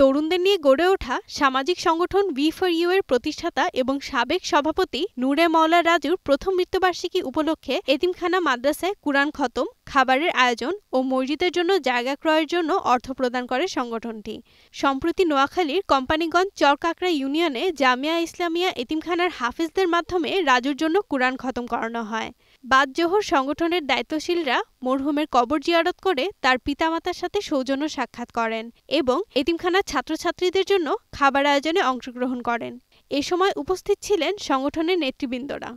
তরুণদের নিয়ে গড়ে ওঠা সামাজিক সংগঠন ভি ফর ইউ এর প্রতিষ্ঠাতা এবং সাবেক সভাপতি নূরে মাওলা রাজুর প্রথম মৃত্যুবার্ষিকী উপলক্ষে এতিমখানা মাদ্রাসায় কুরআন খতম খাবারের আয়োজন ও মসজিদের জন্য জায়গা ক্রয়ের জন্য অর্থ প্রদান করে সংগঠনটি সম্প্রতি নোয়াখালীর কোম্পানিগঞ্জ চরকাকড়া ইউনিয়নে জামিয়া ইসলামিয়া এতিমখানার হাফিজদের মাধ্যমে রাজুর জন্য কোরআন খতম করানো হয় বাদজোহর সংগঠনের দায়িত্বশীলরা মরহুমের কবর জিয়ারত করে তার পিতামাতার সাথে সৌজন্য সাক্ষাৎ করেন এবং এতিমখানার ছাত্রছাত্রীদের জন্য খাবার আয়োজনে অংশগ্রহণ করেন এ সময় উপস্থিত ছিলেন সংগঠনের নেতৃবৃন্দরা